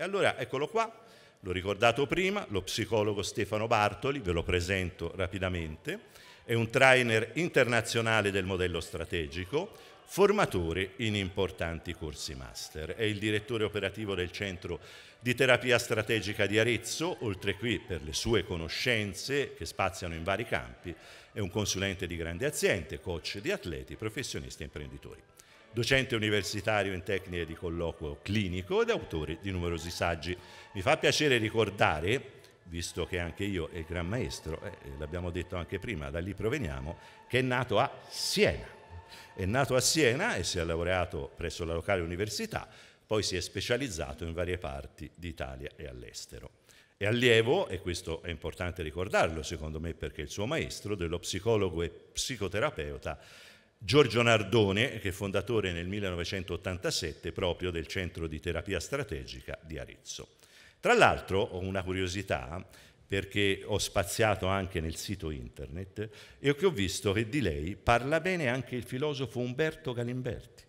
E allora eccolo qua, l'ho ricordato prima, lo psicologo Stefano Bartoli, ve lo presento rapidamente, è un trainer internazionale del modello strategico, formatore in importanti corsi master, è il direttore operativo del centro di terapia strategica di Arezzo, oltre qui per le sue conoscenze che spaziano in vari campi, è un consulente di grandi aziende, coach di atleti, professionisti e imprenditori docente universitario in tecniche di colloquio clinico ed autore di numerosi saggi. Mi fa piacere ricordare, visto che anche io e il Gran Maestro, eh, l'abbiamo detto anche prima, da lì proveniamo, che è nato a Siena. È nato a Siena e si è laureato presso la locale università, poi si è specializzato in varie parti d'Italia e all'estero. È allievo, e questo è importante ricordarlo secondo me perché è il suo maestro, dello psicologo e psicoterapeuta Giorgio Nardone, che è fondatore nel 1987 proprio del Centro di Terapia Strategica di Arezzo. Tra l'altro ho una curiosità perché ho spaziato anche nel sito internet e ho visto che di lei parla bene anche il filosofo Umberto Galimberti.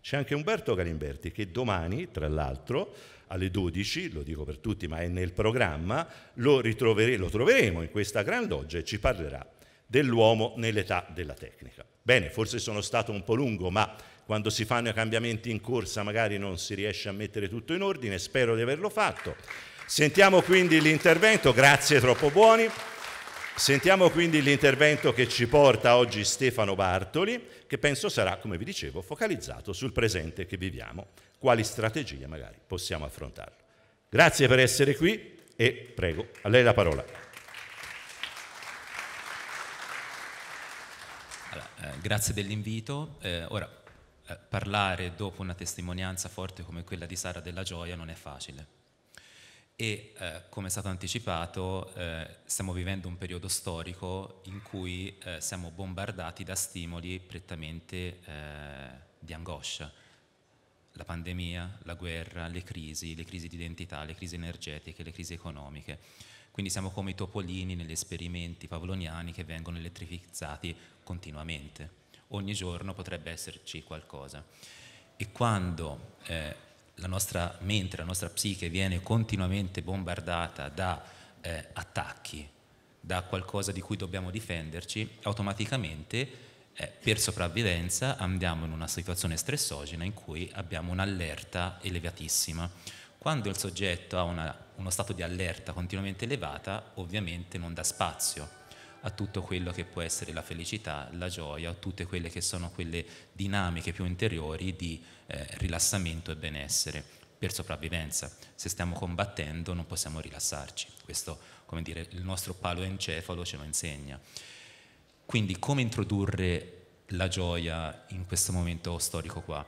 C'è anche Umberto Galimberti che domani, tra l'altro, alle 12, lo dico per tutti, ma è nel programma, lo, lo troveremo in questa gran loggia e ci parlerà dell'uomo nell'età della tecnica. Bene, forse sono stato un po' lungo, ma quando si fanno i cambiamenti in corsa magari non si riesce a mettere tutto in ordine, spero di averlo fatto. Sentiamo quindi l'intervento, grazie troppo buoni. Sentiamo quindi l'intervento che ci porta oggi Stefano Bartoli, che penso sarà, come vi dicevo, focalizzato sul presente che viviamo, quali strategie magari possiamo affrontarlo. Grazie per essere qui e prego, a lei la parola. grazie dell'invito. Eh, ora, eh, parlare dopo una testimonianza forte come quella di Sara della Gioia non è facile. E eh, come è stato anticipato, eh, stiamo vivendo un periodo storico in cui eh, siamo bombardati da stimoli prettamente eh, di angoscia. La pandemia, la guerra, le crisi, le crisi di identità, le crisi energetiche, le crisi economiche quindi siamo come i topolini negli esperimenti pavloniani che vengono elettrifizzati continuamente. Ogni giorno potrebbe esserci qualcosa. E quando eh, la nostra mente, la nostra psiche viene continuamente bombardata da eh, attacchi, da qualcosa di cui dobbiamo difenderci, automaticamente eh, per sopravvivenza andiamo in una situazione stressogena in cui abbiamo un'allerta elevatissima quando il soggetto ha una, uno stato di allerta continuamente elevata, ovviamente non dà spazio a tutto quello che può essere la felicità, la gioia, a tutte quelle che sono quelle dinamiche più interiori di eh, rilassamento e benessere per sopravvivenza. Se stiamo combattendo non possiamo rilassarci, questo come dire il nostro paloencefalo ce lo insegna. Quindi come introdurre la gioia in questo momento storico qua?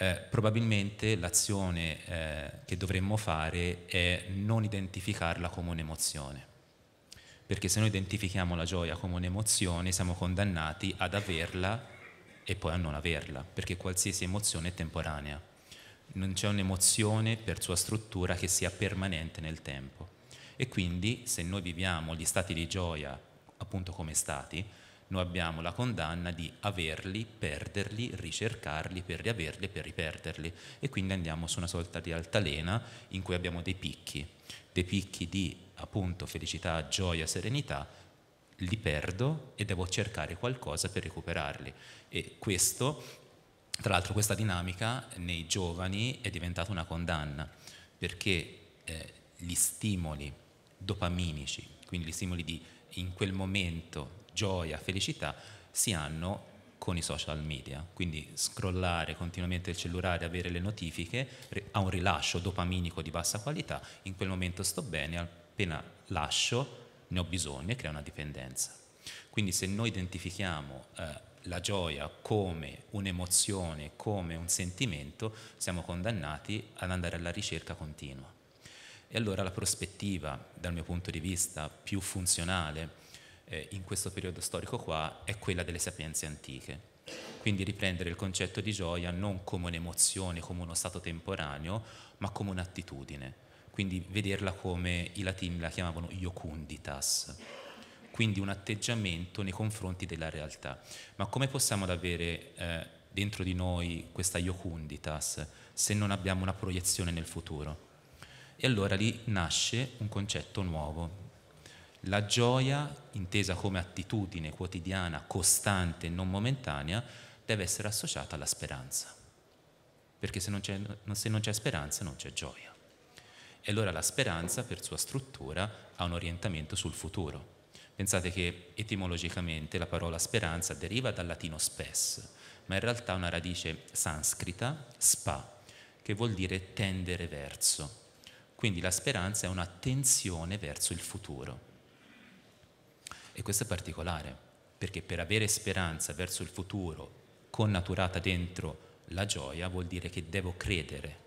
eh, probabilmente l'azione eh, che dovremmo fare è non identificarla come un'emozione, perché se noi identifichiamo la gioia come un'emozione siamo condannati ad averla e poi a non averla, perché qualsiasi emozione è temporanea, non c'è un'emozione per sua struttura che sia permanente nel tempo. E quindi se noi viviamo gli stati di gioia appunto come stati, noi abbiamo la condanna di averli, perderli, ricercarli per riaverli e per riperderli e quindi andiamo su una sorta di altalena in cui abbiamo dei picchi, dei picchi di appunto felicità, gioia, serenità, li perdo e devo cercare qualcosa per recuperarli e questo tra l'altro questa dinamica nei giovani è diventata una condanna perché eh, gli stimoli dopaminici, quindi gli stimoli di in quel momento gioia, felicità si hanno con i social media, quindi scrollare continuamente il cellulare, avere le notifiche, ha un rilascio dopaminico di bassa qualità, in quel momento sto bene, appena lascio ne ho bisogno e crea una dipendenza. Quindi se noi identifichiamo eh, la gioia come un'emozione, come un sentimento, siamo condannati ad andare alla ricerca continua. E allora la prospettiva, dal mio punto di vista, più funzionale eh, in questo periodo storico qua è quella delle sapienze antiche. Quindi riprendere il concetto di gioia non come un'emozione, come uno stato temporaneo, ma come un'attitudine. Quindi vederla come i latini la chiamavano iocunditas, quindi un atteggiamento nei confronti della realtà. Ma come possiamo avere eh, dentro di noi questa iocunditas se non abbiamo una proiezione nel futuro? E allora lì nasce un concetto nuovo, la gioia, intesa come attitudine quotidiana, costante e non momentanea, deve essere associata alla speranza, perché se non c'è, se non c'è speranza non c'è gioia. E allora la speranza, per sua struttura, ha un orientamento sul futuro. Pensate che etimologicamente la parola speranza deriva dal latino spes, ma in realtà ha una radice sanscrita, spa, che vuol dire tendere verso. Quindi la speranza è un'attenzione verso il futuro. E questo è particolare, perché per avere speranza verso il futuro connaturata dentro la gioia vuol dire che devo credere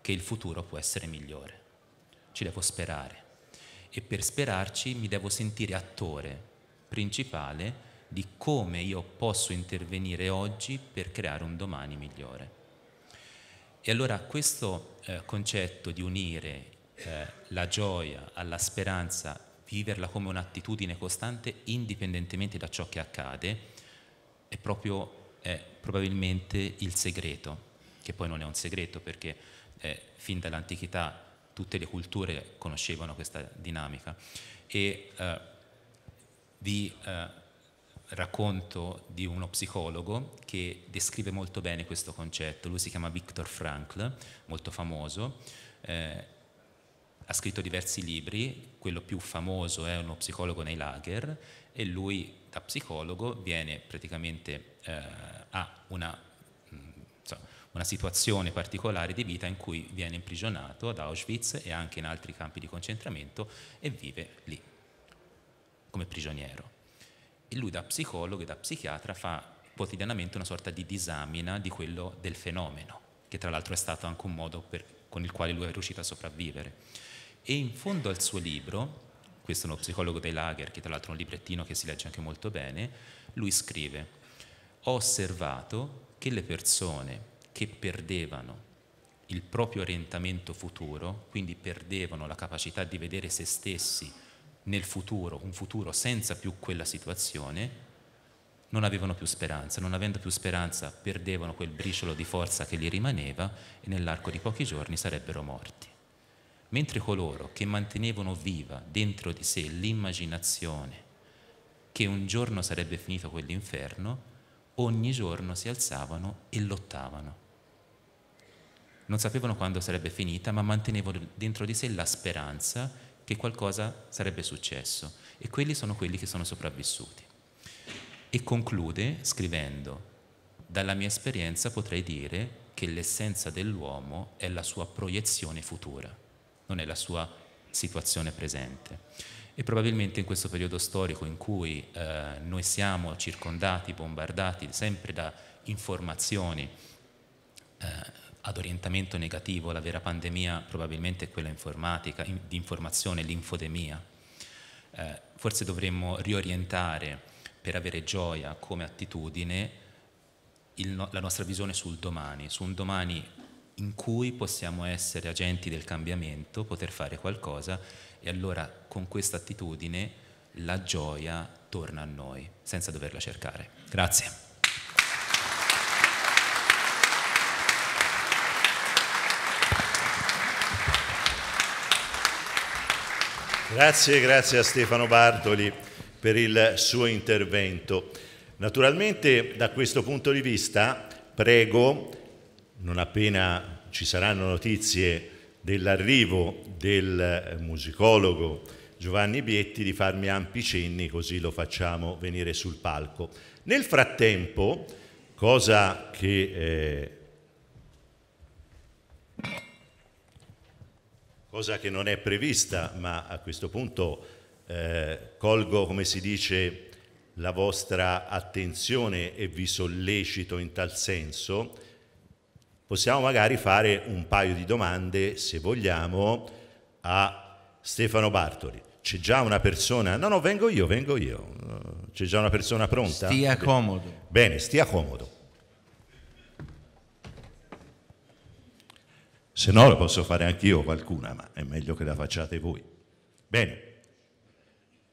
che il futuro può essere migliore, ci devo sperare e per sperarci mi devo sentire attore principale di come io posso intervenire oggi per creare un domani migliore. E allora questo eh, concetto di unire eh, la gioia alla speranza viverla come un'attitudine costante indipendentemente da ciò che accade è proprio è probabilmente il segreto, che poi non è un segreto perché eh, fin dall'antichità tutte le culture conoscevano questa dinamica. E eh, vi eh, racconto di uno psicologo che descrive molto bene questo concetto, lui si chiama Viktor Frankl, molto famoso eh, ha scritto diversi libri, quello più famoso è Uno psicologo nei lager e lui da psicologo viene praticamente eh, a una, mm, insomma, una situazione particolare di vita in cui viene imprigionato ad Auschwitz e anche in altri campi di concentramento e vive lì come prigioniero. E lui da psicologo e da psichiatra fa quotidianamente una sorta di disamina di quello del fenomeno, che tra l'altro è stato anche un modo per, con il quale lui è riuscito a sopravvivere. E in fondo al suo libro, questo è uno psicologo dei Lager, che tra l'altro è un librettino che si legge anche molto bene, lui scrive, ho osservato che le persone che perdevano il proprio orientamento futuro, quindi perdevano la capacità di vedere se stessi nel futuro, un futuro senza più quella situazione, non avevano più speranza, non avendo più speranza perdevano quel briciolo di forza che gli rimaneva e nell'arco di pochi giorni sarebbero morti mentre coloro che mantenevano viva dentro di sé l'immaginazione che un giorno sarebbe finito quell'inferno, ogni giorno si alzavano e lottavano. Non sapevano quando sarebbe finita, ma mantenevano dentro di sé la speranza che qualcosa sarebbe successo e quelli sono quelli che sono sopravvissuti. E conclude scrivendo, dalla mia esperienza potrei dire che l'essenza dell'uomo è la sua proiezione futura non è la sua situazione presente. E probabilmente in questo periodo storico in cui eh, noi siamo circondati, bombardati sempre da informazioni eh, ad orientamento negativo, la vera pandemia probabilmente è quella informatica, in, di informazione, l'infodemia. Eh, forse dovremmo riorientare per avere gioia come attitudine il, la nostra visione sul domani, su un domani in cui possiamo essere agenti del cambiamento, poter fare qualcosa e allora con questa attitudine la gioia torna a noi senza doverla cercare. Grazie. Grazie, grazie a Stefano Bartoli per il suo intervento. Naturalmente da questo punto di vista prego, non appena ci saranno notizie dell'arrivo del eh, musicologo Giovanni Bietti di farmi ampi cenni così lo facciamo venire sul palco. Nel frattempo, cosa che, eh, cosa che non è prevista, ma a questo punto eh, colgo, come si dice, la vostra attenzione e vi sollecito in tal senso, possiamo magari fare un paio di domande, se vogliamo, a Stefano Bartoli. C'è già una persona, no no, vengo io, vengo io, c'è già una persona pronta? Stia comodo. Bene, stia comodo. Se no la posso fare anch'io qualcuna, ma è meglio che la facciate voi. Bene,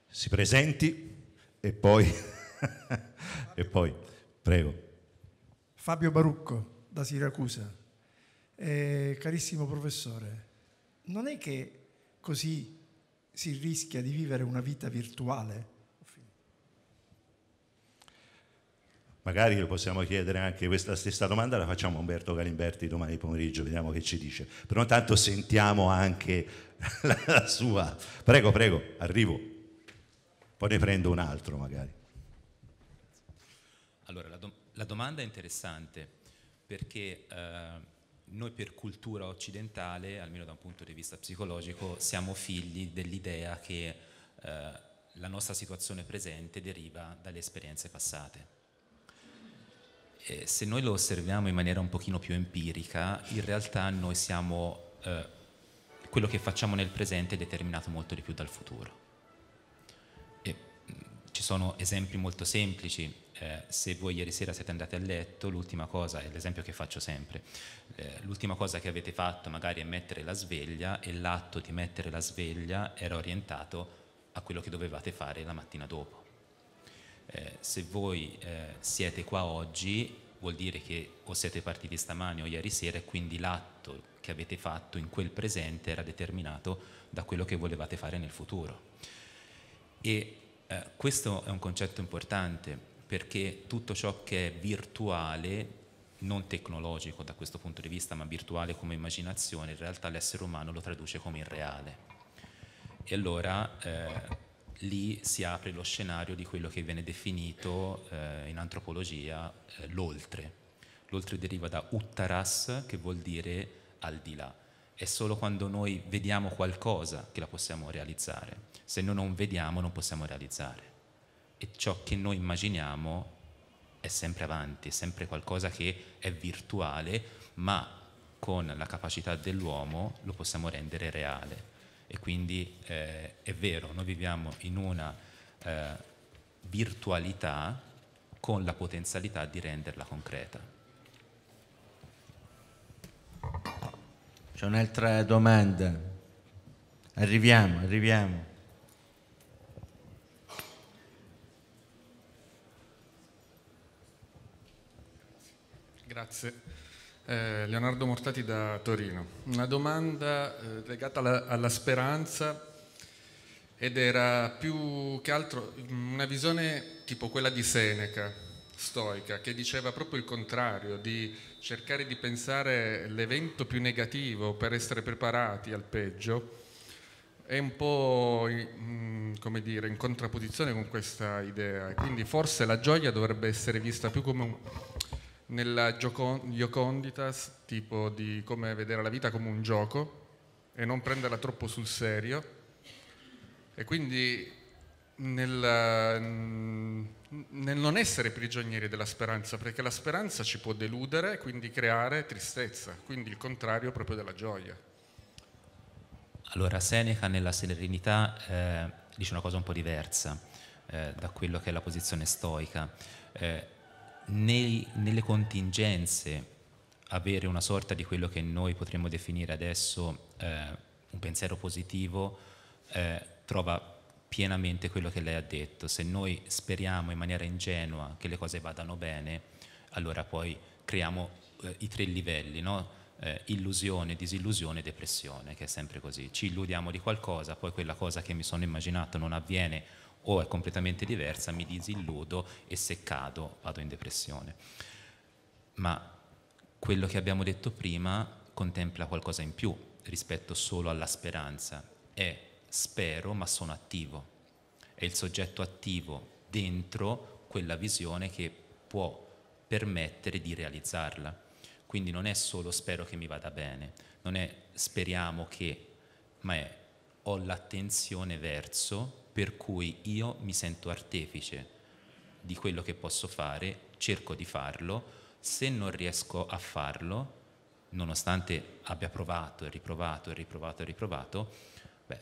si presenti e poi, e poi, prego. Fabio Barucco da Siracusa. Eh, carissimo professore, non è che così si rischia di vivere una vita virtuale? Magari lo possiamo chiedere anche questa stessa domanda, la facciamo a Umberto Galimberti domani pomeriggio, vediamo che ci dice. Però intanto sentiamo anche la, sua. Prego, prego, arrivo. Poi ne prendo un altro magari. Allora, la, do- la domanda è interessante perché eh, noi per cultura occidentale, almeno da un punto di vista psicologico, siamo figli dell'idea che eh, la nostra situazione presente deriva dalle esperienze passate. E se noi lo osserviamo in maniera un pochino più empirica, in realtà noi siamo, eh, quello che facciamo nel presente è determinato molto di più dal futuro. E, mh, mm, ci sono esempi molto semplici, eh, se voi ieri sera siete andati a letto, l'ultima cosa, è l'esempio che faccio sempre, eh, l'ultima cosa che avete fatto magari è mettere la sveglia e l'atto di mettere la sveglia era orientato a quello che dovevate fare la mattina dopo. Eh, se voi eh, siete qua oggi vuol dire che o siete partiti stamani o ieri sera e quindi l'atto che avete fatto in quel presente era determinato da quello che volevate fare nel futuro. E eh, questo è un concetto importante perché tutto ciò che è virtuale, non tecnologico da questo punto di vista, ma virtuale come immaginazione, in realtà l'essere umano lo traduce come irreale. E allora eh, lì si apre lo scenario di quello che viene definito eh, in antropologia eh, l'oltre. L'oltre deriva da uttaras, che vuol dire al di là. È solo quando noi vediamo qualcosa che la possiamo realizzare. Se noi non vediamo non possiamo realizzare e ciò che noi immaginiamo è sempre avanti, è sempre qualcosa che è virtuale, ma con la capacità dell'uomo lo possiamo rendere reale. E quindi eh, è vero, noi viviamo in una eh, virtualità con la potenzialità di renderla concreta. C'è un'altra domanda. Arriviamo, arriviamo. Grazie. Eh, Leonardo Mortati da Torino. Una domanda eh, legata alla, alla, speranza ed era più che altro mm, una visione tipo quella di Seneca, stoica, che diceva proprio il contrario, di cercare di pensare l'evento più negativo per essere preparati al peggio. È un po' mm, come dire, in contrapposizione con questa idea, quindi forse la gioia dovrebbe essere vista più come un, nella Gioconditas, tipo di come vedere la vita come un gioco e non prenderla troppo sul serio. E quindi nel, mm, nel non essere prigionieri della speranza, perché la speranza ci può deludere e quindi creare tristezza, quindi il contrario proprio della gioia. Allora, Seneca nella Serenità eh, dice una cosa un po' diversa eh, da quello che è la posizione stoica. Eh, nei, nelle contingenze avere una sorta di quello che noi potremmo definire adesso eh, un pensiero positivo eh, trova pienamente quello che lei ha detto. Se noi speriamo in maniera ingenua che le cose vadano bene, allora poi creiamo eh, i tre livelli, no? eh, illusione, disillusione, depressione, che è sempre così. Ci illudiamo di qualcosa, poi quella cosa che mi sono immaginato non avviene o è completamente diversa, mi disilludo e se cado vado in depressione. Ma quello che abbiamo detto prima contempla qualcosa in più rispetto solo alla speranza. È spero ma sono attivo. È il soggetto attivo dentro quella visione che può permettere di realizzarla. Quindi non è solo spero che mi vada bene, non è speriamo che, ma è ho l'attenzione verso per cui io mi sento artefice di quello che posso fare, cerco di farlo, se non riesco a farlo, nonostante abbia provato e riprovato e riprovato e riprovato, beh,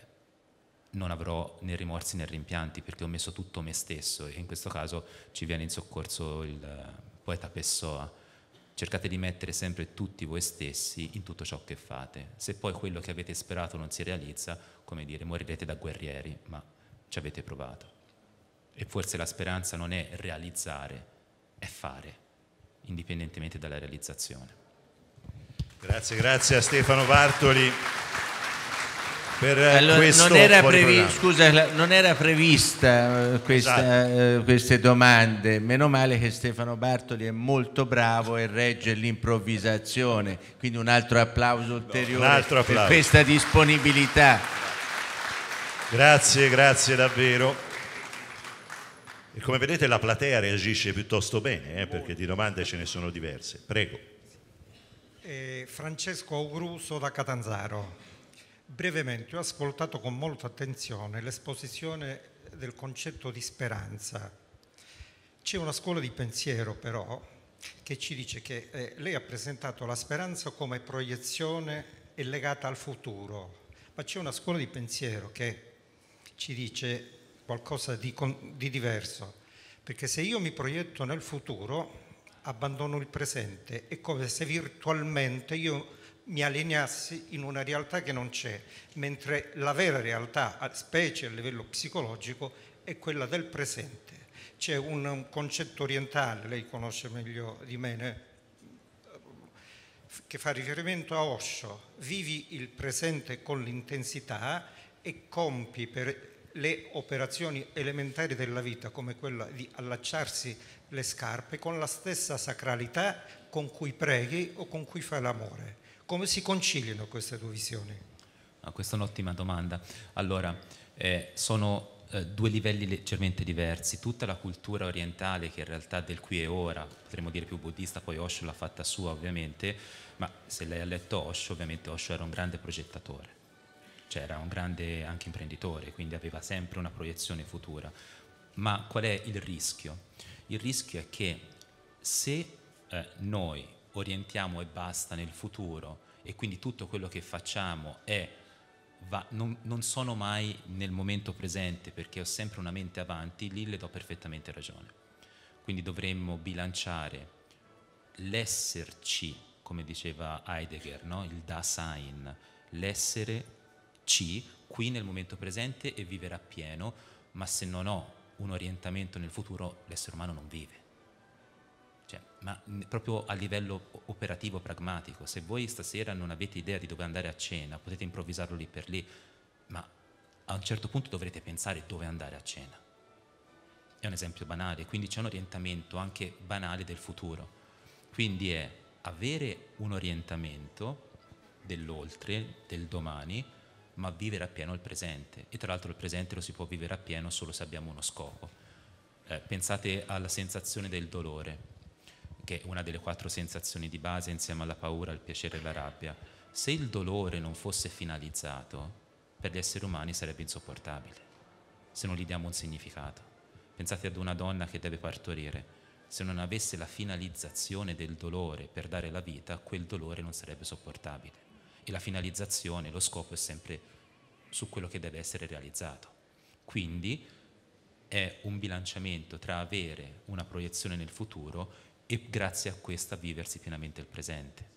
non avrò né rimorsi né rimpianti perché ho messo tutto me stesso e in questo caso ci viene in soccorso il eh, poeta Pessoa. Cercate di mettere sempre tutti voi stessi in tutto ciò che fate. Se poi quello che avete sperato non si realizza, come dire, morirete da guerrieri, ma ci avete provato. E forse la speranza non è realizzare, è fare, indipendentemente dalla realizzazione. Grazie, grazie a Stefano Bartoli per eh, allora, questo non era, previ- scusa, non era prevista eh, questa, esatto. uh, queste domande, meno male che Stefano Bartoli è molto bravo e regge l'improvvisazione, quindi un altro applauso ulteriore no, altro applauso. per questa disponibilità. Grazie, grazie davvero. E come vedete la platea reagisce piuttosto bene, eh, perché di domande ce ne sono diverse. Prego. Eh, Francesco Augruso da Catanzaro. Brevemente, ho ascoltato con molta attenzione l'esposizione del concetto di speranza. C'è una scuola di pensiero però che ci dice che eh, lei ha presentato la speranza come proiezione e legata al futuro, ma c'è una scuola di pensiero che ci dice qualcosa di, di diverso, perché se io mi proietto nel futuro abbandono il presente, è come se virtualmente io mi allineassi in una realtà che non c'è, mentre la vera realtà, specie a livello psicologico, è quella del presente. C'è un, concetto orientale, lei conosce meglio di me, che fa riferimento a Osho, vivi il presente con l'intensità e compi per le operazioni elementari della vita, come quella di allacciarsi le scarpe, con la stessa sacralità con cui preghi o con cui fai l'amore. Come si conciliano queste due visioni? Ah, questa è un'ottima domanda. Allora, eh, sono eh, due livelli leggermente diversi. Tutta la cultura orientale, che in realtà del qui e ora, potremmo dire più buddista, poi Osho l'ha fatta sua ovviamente, ma se lei ha letto Osho, ovviamente Osho era un grande progettatore cioè era un grande anche imprenditore, quindi aveva sempre una proiezione futura. Ma qual è il rischio? Il rischio è che se eh, noi orientiamo e basta nel futuro e quindi tutto quello che facciamo è Va, non, non, sono mai nel momento presente perché ho sempre una mente avanti, lì le do perfettamente ragione. Quindi dovremmo bilanciare l'esserci, come diceva Heidegger, no? il Dasein, l'essere c qui nel momento presente e vivere a pieno, ma se non ho un orientamento nel futuro l'essere umano non vive. Cioè, ma proprio a livello operativo, pragmatico, se voi stasera non avete idea di dove andare a cena, potete improvvisarlo lì per lì, ma a un certo punto dovrete pensare dove andare a cena. È un esempio banale, quindi c'è un orientamento anche banale del futuro. Quindi è avere un orientamento dell'oltre, del domani, ma vivere appieno il presente. E tra l'altro il presente lo si può vivere appieno solo se abbiamo uno scopo. Eh, pensate alla sensazione del dolore, che è una delle quattro sensazioni di base insieme alla paura, al piacere e alla rabbia. Se il dolore non fosse finalizzato, per gli esseri umani sarebbe insopportabile, se non gli diamo un significato. Pensate ad una donna che deve partorire. Se non avesse la finalizzazione del dolore per dare la vita, quel dolore non sarebbe sopportabile e la finalizzazione, lo scopo è sempre su quello che deve essere realizzato. Quindi è un bilanciamento tra avere una proiezione nel futuro e grazie a questa viversi pienamente il presente.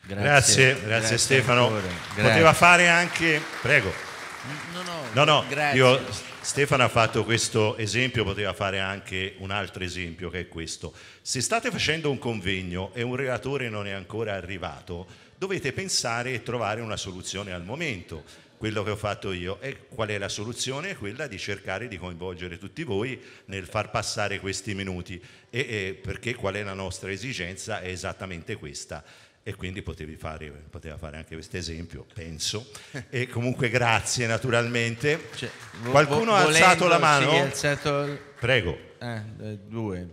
Grazie, grazie, grazie Stefano. Grazie. Poteva fare anche... Prego. No, no, no, no Io, Stefano ha fatto questo esempio, poteva fare anche un altro esempio che è questo. Se state facendo un convegno e un relatore non è ancora arrivato, dovete pensare e trovare una soluzione al momento. Quello che ho fatto io e qual è la soluzione? quella di cercare di coinvolgere tutti voi nel far passare questi minuti, e, e, perché qual è la nostra esigenza? È esattamente questa e quindi fare, poteva fare anche questo esempio, penso. E comunque grazie naturalmente. Cioè, vo- Qualcuno vo- ha alzato la mano? Sì, alzato... Prego. Eh, eh, due.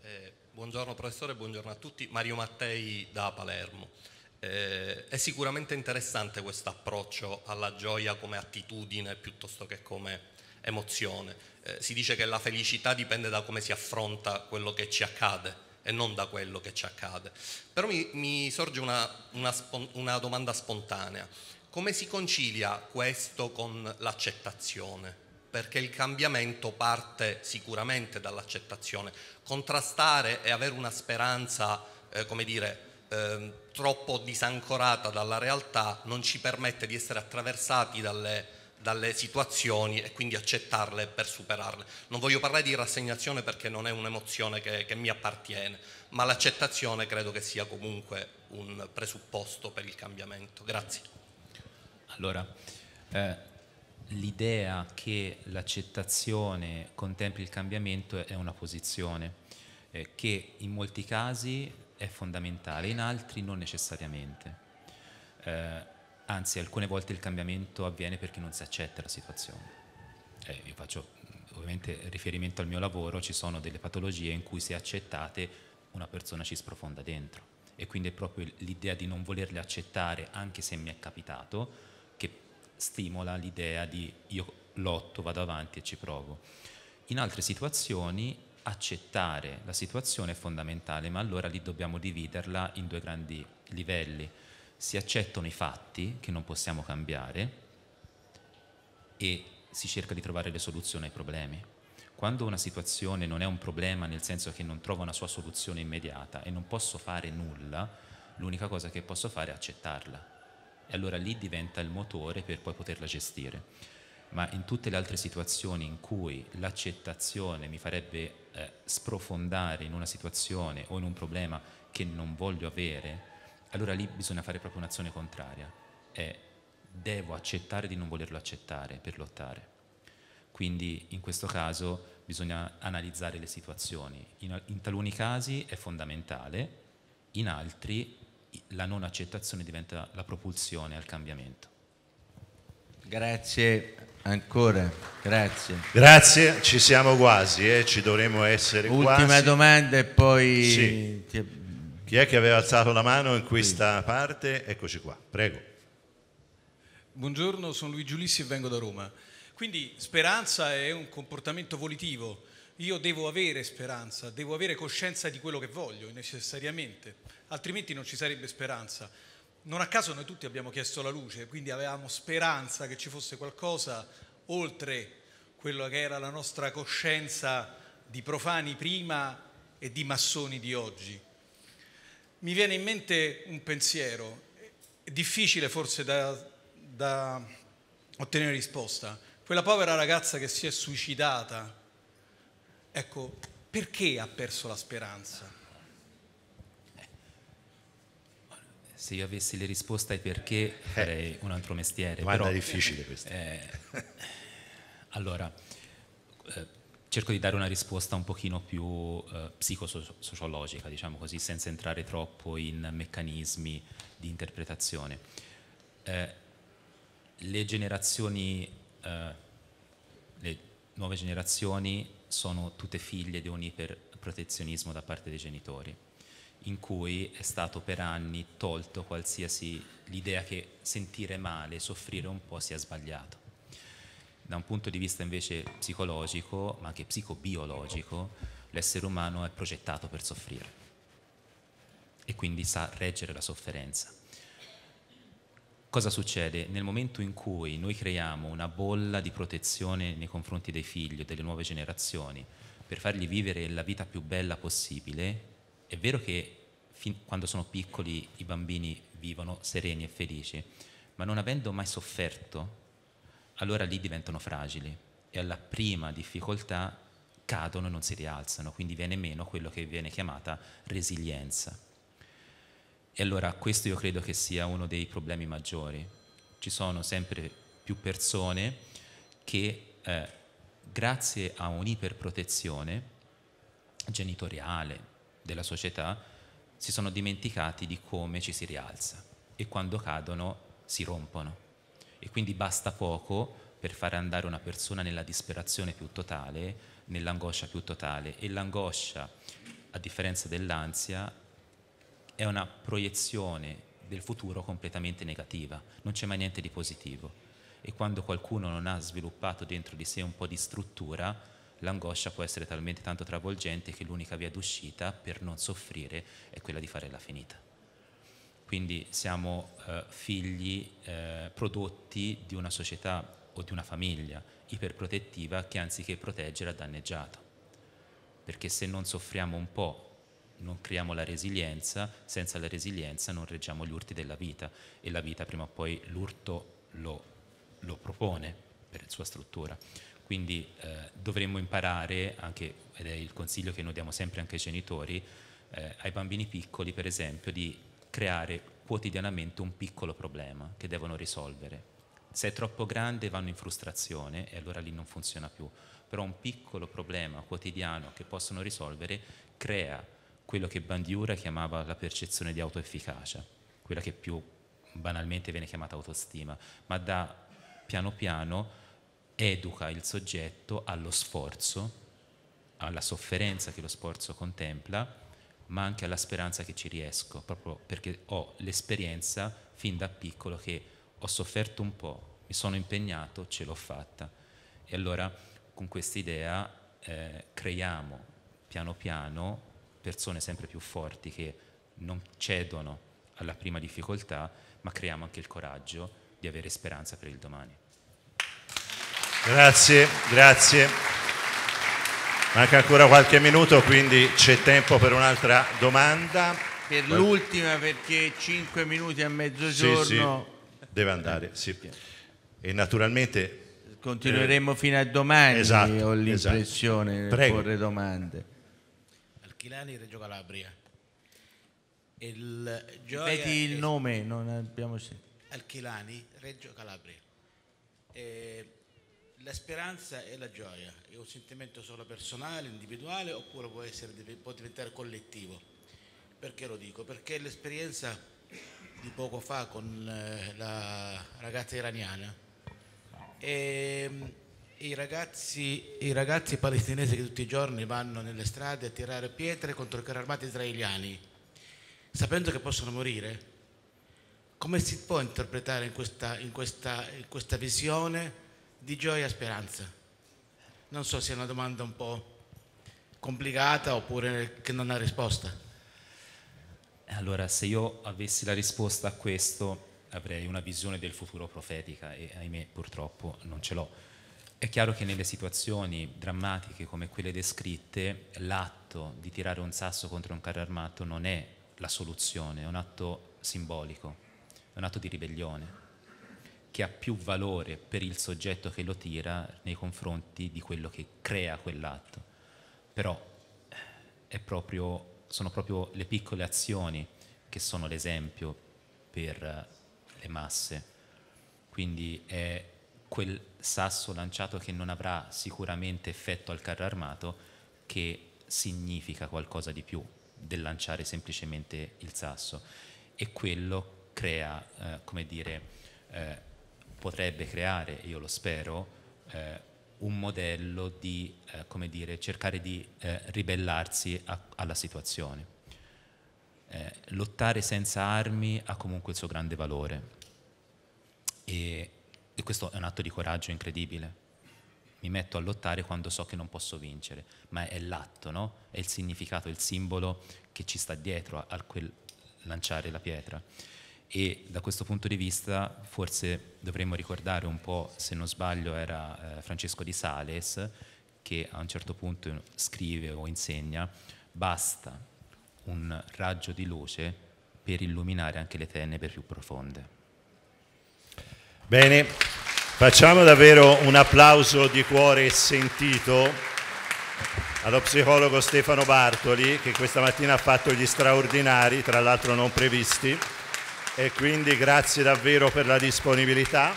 Eh, buongiorno professore, buongiorno a tutti. Mario Mattei da Palermo. Eh, è sicuramente interessante questo approccio alla gioia come attitudine piuttosto che come emozione. Eh, si dice che la felicità dipende da come si affronta quello che ci accade e non da quello che ci accade. Però mi, mi sorge una, una, una domanda spontanea. Come si concilia questo con l'accettazione? Perché il cambiamento parte sicuramente dall'accettazione. Contrastare e avere una speranza, eh, come dire, eh, troppo disancorata dalla realtà non ci permette di essere attraversati dalle dalle situazioni e quindi accettarle per superarle. Non voglio parlare di rassegnazione perché non è un'emozione che, che mi appartiene, ma l'accettazione credo che sia comunque un presupposto per il cambiamento. Grazie. Allora, eh, l'idea che l'accettazione contempli il cambiamento è una posizione eh, che in molti casi è fondamentale, in altri non necessariamente. Eh, anzi alcune volte il cambiamento avviene perché non si accetta la situazione. Eh, io faccio ovviamente riferimento al mio lavoro, ci sono delle patologie in cui se accettate una persona ci sprofonda dentro e quindi è proprio l'idea di non volerle accettare anche se mi è capitato che stimola l'idea di io lotto, vado avanti e ci provo. In altre situazioni accettare la situazione è fondamentale, ma allora lì dobbiamo dividerla in due grandi livelli si accettano i fatti che non possiamo cambiare e si cerca di trovare le soluzioni ai problemi. Quando una situazione non è un problema nel senso che non trova una sua soluzione immediata e non posso fare nulla, l'unica cosa che posso fare è accettarla. E allora lì diventa il motore per poi poterla gestire. Ma in tutte le altre situazioni in cui l'accettazione mi farebbe eh, sprofondare in una situazione o in un problema che non voglio avere, allora lì bisogna fare proprio un'azione contraria, è devo accettare di non volerlo accettare per lottare. Quindi in questo caso bisogna analizzare le situazioni. In, in taluni casi è fondamentale, in altri la non accettazione diventa la propulsione al cambiamento. Grazie ancora, grazie. Grazie, ci siamo quasi, eh? ci dovremmo essere Ultima quasi. domanda e poi... Sì. Ti... Chi è che aveva alzato la mano in questa sì. parte? Eccoci qua, prego. Buongiorno, sono Luigi Ulissi e vengo da Roma. Quindi speranza è un comportamento volitivo. Io devo avere speranza, devo avere coscienza di quello che voglio necessariamente, altrimenti non ci sarebbe speranza. Non a caso noi tutti abbiamo chiesto la luce, quindi avevamo speranza che ci fosse qualcosa oltre quello che era la nostra coscienza di profani prima e di massoni di oggi mi viene in mente un pensiero, è difficile forse da, da ottenere risposta. Quella povera ragazza che si è suicidata, ecco, perché ha perso la speranza? Se io avessi le risposte ai perché eh. farei un altro mestiere. Ma però, è difficile questo. Eh, allora, eh, cerco di dare una risposta un pochino più eh, psicosociologica, diciamo così, senza entrare troppo in meccanismi di interpretazione. Eh, le generazioni, eh, le nuove generazioni sono tutte figlie di un iperprotezionismo da parte dei genitori, in cui è stato per anni tolto qualsiasi l'idea che sentire male, soffrire un po' sia sbagliato da un punto di vista invece psicologico, ma anche psicobiologico, l'essere umano è progettato per soffrire e quindi sa reggere la sofferenza. Cosa succede? Nel momento in cui noi creiamo una bolla di protezione nei confronti dei figli e delle nuove generazioni per fargli vivere la vita più bella possibile, è vero che quando sono piccoli i bambini vivono sereni e felici, ma non avendo mai sofferto allora lì diventano fragili e alla prima difficoltà cadono e non si rialzano, quindi viene meno quello che viene chiamata resilienza. E allora questo io credo che sia uno dei problemi maggiori. Ci sono sempre più persone che eh, grazie a un'iperprotezione genitoriale della società si sono dimenticati di come ci si rialza e quando cadono si rompono e quindi basta poco per fare andare una persona nella disperazione più totale, nell'angoscia più totale e l'angoscia, a differenza dell'ansia, è una proiezione del futuro completamente negativa, non c'è mai niente di positivo e quando qualcuno non ha sviluppato dentro di sé un po' di struttura, l'angoscia può essere talmente tanto travolgente che l'unica via d'uscita per non soffrire è quella di fare la finita. Quindi siamo eh, figli eh, prodotti di una società o di una famiglia iperprotettiva che anziché proteggere ha danneggiato. Perché se non soffriamo un po', non creiamo la resilienza, senza la resilienza non reggiamo gli urti della vita e la vita prima o poi l'urto lo, lo propone per sua struttura. Quindi eh, dovremmo imparare, anche, ed è il consiglio che noi diamo sempre anche ai genitori, eh, ai bambini piccoli per esempio, di creare quotidianamente un piccolo problema che devono risolvere. Se è troppo grande vanno in frustrazione e allora lì non funziona più, però un piccolo problema quotidiano che possono risolvere crea quello che Bandiura chiamava la percezione di autoefficacia, quella che più banalmente viene chiamata autostima, ma da piano piano educa il soggetto allo sforzo, alla sofferenza che lo sforzo contempla ma anche alla speranza che ci riesco, proprio perché ho l'esperienza fin da piccolo che ho sofferto un po', mi sono impegnato, ce l'ho fatta. E allora con questa idea eh, creiamo piano piano persone sempre più forti che non cedono alla prima difficoltà, ma creiamo anche il coraggio di avere speranza per il domani. Grazie, grazie. Manca ancora qualche minuto, quindi c'è tempo per un'altra domanda. Per l'ultima, perché 5 minuti a mezzogiorno. Sì, sì. Deve andare, sì. Eh, e naturalmente. Continueremo eh, fino a domani, esatto, ho esatto. l'impressione, esatto. porre domande. Alchilani, Reggio Calabria. Il Ripeti il nome, non abbiamo sentito. Alchilani, Reggio Calabria. Eh, la speranza e la gioia è un sentimento solo personale, individuale oppure può, essere, può diventare collettivo. Perché lo dico? Perché l'esperienza di poco fa con eh, la ragazza iraniana e ehm, i ragazzi, i ragazzi palestinesi che tutti i giorni vanno nelle strade a tirare pietre contro i carri armati israeliani, sapendo che possono morire, come si può interpretare in questa, in questa, in questa visione? di gioia e speranza. Non so se è una domanda un po' complicata oppure che non ha risposta. Allora, se io avessi la risposta a questo, avrei una visione del futuro profetica e ahimè purtroppo non ce l'ho. È chiaro che nelle situazioni drammatiche come quelle descritte, l'atto di tirare un sasso contro un carro armato non è la soluzione, è un atto simbolico, è un atto di ribellione che ha più valore per il soggetto che lo tira nei confronti di quello che crea quell'atto. Però proprio, sono proprio le piccole azioni che sono l'esempio per eh, le masse. Quindi è quel sasso lanciato che non avrà sicuramente effetto al carro armato che significa qualcosa di più del lanciare semplicemente il sasso e quello crea, eh, come dire, eh, potrebbe creare, io lo spero, eh, un modello di, eh, come dire, cercare di eh, ribellarsi a, alla situazione. Eh, lottare senza armi ha comunque il suo grande valore e, e questo è un atto di coraggio incredibile. Mi metto a lottare quando so che non posso vincere, ma è l'atto, no? è il significato, il simbolo che ci sta dietro a, a quel lanciare la pietra e da questo punto di vista forse dovremmo ricordare un po', se non sbaglio era eh, Francesco di Sales, che a un certo punto scrive o insegna, basta un raggio di luce per illuminare anche le tenebre più profonde. Bene, facciamo davvero un applauso di cuore sentito allo psicologo Stefano Bartoli che questa mattina ha fatto gli straordinari, tra l'altro non previsti e quindi grazie davvero per la disponibilità.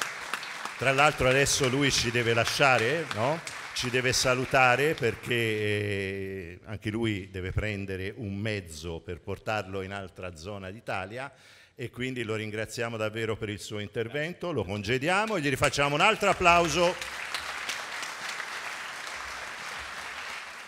Tra l'altro adesso lui ci deve lasciare, no? ci deve salutare perché eh, anche lui deve prendere un mezzo per portarlo in altra zona d'Italia e quindi lo ringraziamo davvero per il suo intervento, lo congediamo e gli rifacciamo un altro applauso